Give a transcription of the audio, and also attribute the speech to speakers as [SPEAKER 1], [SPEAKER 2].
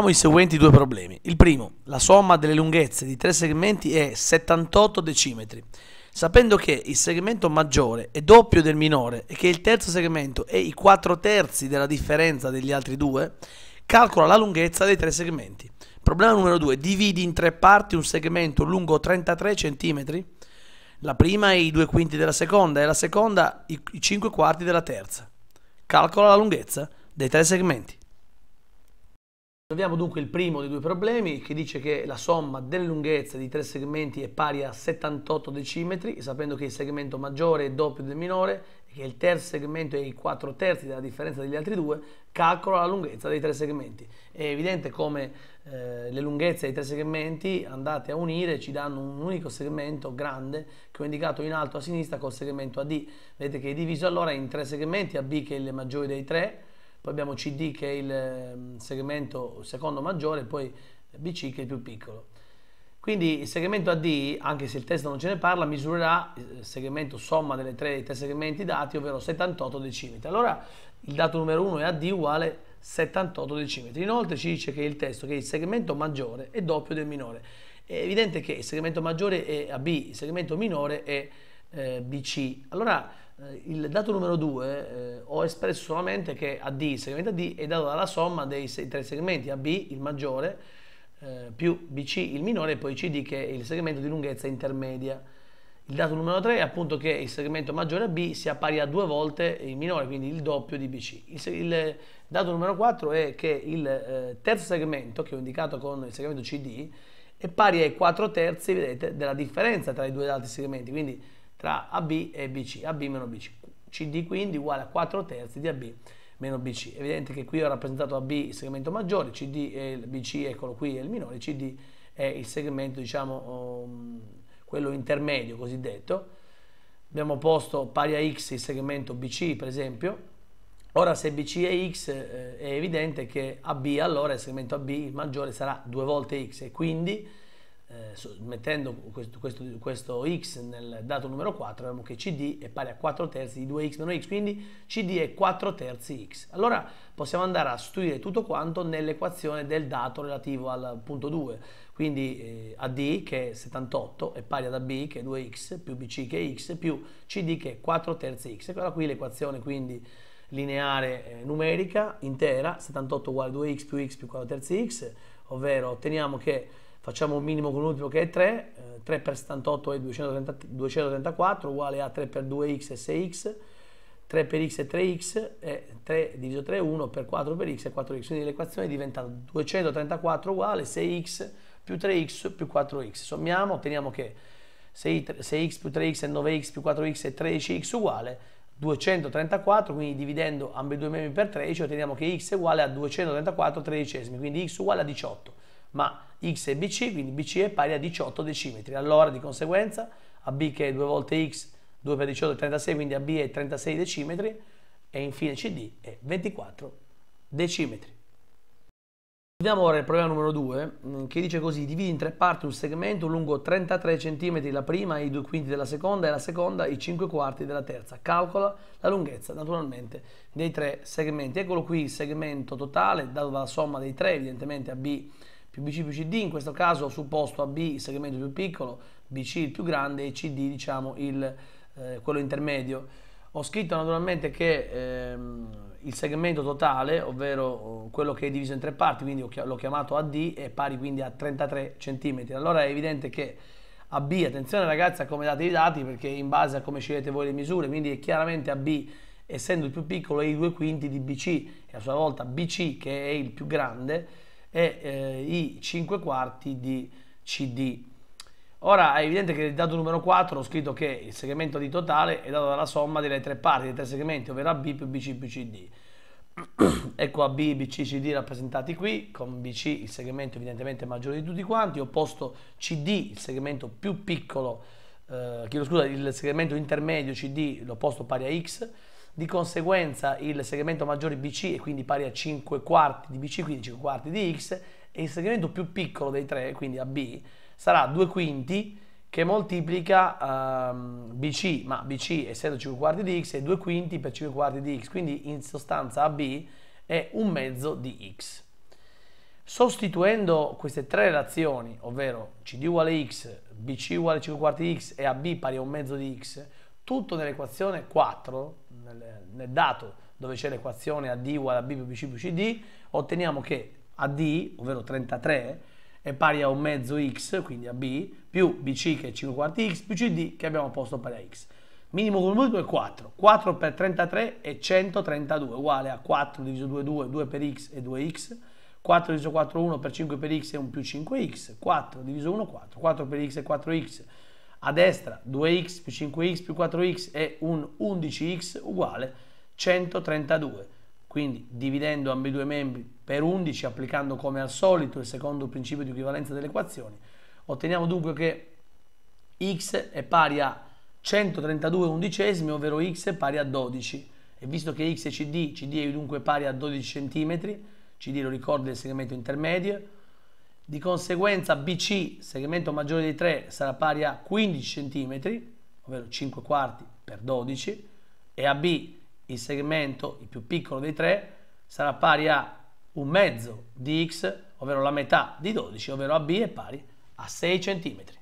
[SPEAKER 1] correggiamo i seguenti due problemi. Il primo, la somma delle lunghezze di tre segmenti è 78 decimetri. Sapendo che il segmento maggiore è doppio del minore e che il terzo segmento è i 4 terzi della differenza degli altri due, calcola la lunghezza dei tre segmenti. Problema numero 2. Dividi in tre parti un segmento lungo 33 cm. La prima è i 2 quinti della seconda e la seconda i 5 quarti della terza. Calcola la lunghezza dei tre segmenti. Abbiamo dunque il primo dei due problemi che dice che la somma delle lunghezze di tre segmenti è pari a 78 decimetri, sapendo che il segmento maggiore è doppio del minore e che il terzo segmento è i 4 terzi della differenza degli altri due, calcola la lunghezza dei tre segmenti. È evidente come eh, le lunghezze dei tre segmenti andate a unire ci danno un unico segmento grande che ho indicato in alto a sinistra col segmento AD. Vedete che è diviso allora in tre segmenti, AB che è il maggiore dei tre, poi abbiamo CD che è il ehm, segmento secondo maggiore, poi BC che è il più piccolo. Quindi il segmento AD, anche se il testo non ce ne parla, misurerà il eh, segmento somma delle tre, dei tre segmenti dati, ovvero 78 decimetri. Allora il dato numero 1 è AD uguale 78 decimetri. Inoltre ci dice che il testo, che il segmento maggiore è doppio del minore. È evidente che il segmento maggiore è AB, il segmento minore è eh, BC. Allora eh, il dato numero 2 eh, ho espresso solamente che AD, il segmento AD è dato dalla somma dei se- tre segmenti AB, il maggiore, eh, più BC, il minore, e poi CD che è il segmento di lunghezza intermedia. Il dato numero 3 è appunto che il segmento maggiore AB sia pari a due volte il minore, quindi il doppio di BC. Il, il dato numero 4 è che il eh, terzo segmento, che ho indicato con il segmento CD, è pari ai 4 terzi, vedete, della differenza tra i due altri segmenti, quindi tra AB e BC, AB meno BC. CD quindi uguale a 4 terzi di AB meno BC. evidente che qui ho rappresentato AB il segmento maggiore, CD e eh, BC, eccolo qui, è il minore, CD è il segmento, diciamo, um, quello intermedio cosiddetto. Abbiamo posto pari a X il segmento BC, per esempio. Ora se BC è X eh, è evidente che AB allora il segmento AB maggiore sarà due volte X e quindi eh, mettendo questo, questo, questo, x nel dato numero 4 abbiamo che cd è pari a 4 terzi di 2x meno x quindi cd è 4 terzi x allora possiamo andare a sostituire tutto quanto nell'equazione del dato relativo al punto 2 quindi eh, ad che è 78 è pari ad b che è 2x più bc che è x più cd che è 4 terzi x eccola qui l'equazione quindi lineare eh, numerica intera 78 uguale 2x più x più 4 terzi x ovvero otteniamo che facciamo un minimo con l'ultimo che è 3, 3 eh, per 78 è 234 uguale a 3 per 2x è 6x, 3 per x è 3x, è 3 diviso 3 è 1, per 4 per x è 4x, quindi l'equazione diventa 234 uguale 6x più 3x più 4x, sommiamo, otteniamo che 6x più 3x è 9x più 4x è 13x uguale 234, quindi dividendo ambedue i memi per 13 otteniamo che x è uguale a 234 tredicesimi, quindi x uguale a 18 ma x è bc, quindi bc è pari a 18 decimetri. Allora di conseguenza AB che è 2 volte x, 2 per 18 è 36, quindi AB è 36 decimetri e infine CD è 24 decimetri. Vediamo ora il problema numero 2 mm, che dice così, dividi in tre parti un segmento lungo 33 cm la prima, i due quinti della seconda e la seconda i cinque quarti della terza. Calcola la lunghezza naturalmente dei tre segmenti. Eccolo qui il segmento totale dato dalla somma dei tre, evidentemente AB più BC più CD, in questo caso ho supposto AB il segmento più piccolo, BC il più grande e CD diciamo il, eh, quello intermedio. Ho scritto naturalmente che ehm, il segmento totale, ovvero eh, quello che è diviso in tre parti, quindi l'ho chiamato AD, è pari quindi a 33 cm. Allora è evidente che AB, attenzione ragazzi a come date i dati, perché in base a come scegliete voi le misure, quindi è chiaramente AB, essendo il più piccolo, è i due quinti di BC, e a sua volta BC, che è il più grande, e eh, i 5 quarti di CD. Ora è evidente che il dato numero 4 ho scritto che il segmento di totale è dato dalla somma delle tre parti, dei tre segmenti, ovvero AB più BC più CD. ecco AB, BC, CD rappresentati qui, con BC il segmento evidentemente maggiore di tutti quanti, ho posto CD, il segmento più piccolo, eh, chiedo scusa, il segmento intermedio CD l'ho posto pari a X, di conseguenza il segmento maggiore BC è quindi pari a 5 quarti di BC, quindi 5 quarti di X, e il segmento più piccolo dei tre, quindi AB, sarà 2 quinti che moltiplica um, ehm, BC, ma BC essendo 5 quarti di X è 2 quinti per 5 quarti di X, quindi in sostanza AB è un mezzo di X. Sostituendo queste tre relazioni, ovvero CD uguale X, BC uguale 5 quarti di X e AB pari a un mezzo di X, tutto nell'equazione 4 nel, nel dato dove c'è l'equazione AD uguale a B più BC più CD, otteniamo che AD, ovvero 33, è pari a un mezzo x, quindi a b, più bc che è 5 quarti x, più cd che abbiamo posto pari a x. Minimo comune multiplo è 4. 4 per 33 è 132, uguale a 4 diviso 2, 2, 2 per x è 2x, 4 diviso 4, 1 per 5 per x è 1 più 5x, 4 diviso 1, 4, 4 per x è 4x, a destra 2x più 5x più 4x è un 11x uguale 132. Quindi dividendo ambedue membri per 11, applicando come al solito il secondo principio di equivalenza delle equazioni, otteniamo dunque che x è pari a 132 undicesimi, ovvero x è pari a 12. E visto che x è cd, cd è dunque pari a 12 cm, cd lo ricordo è il segmento intermedio, di conseguenza BC, segmento maggiore di 3, sarà pari a 15 cm, ovvero 5 quarti per 12, e AB, il segmento il più piccolo dei tre, sarà pari a un mezzo di x, ovvero la metà di 12, ovvero AB è pari a 6 cm.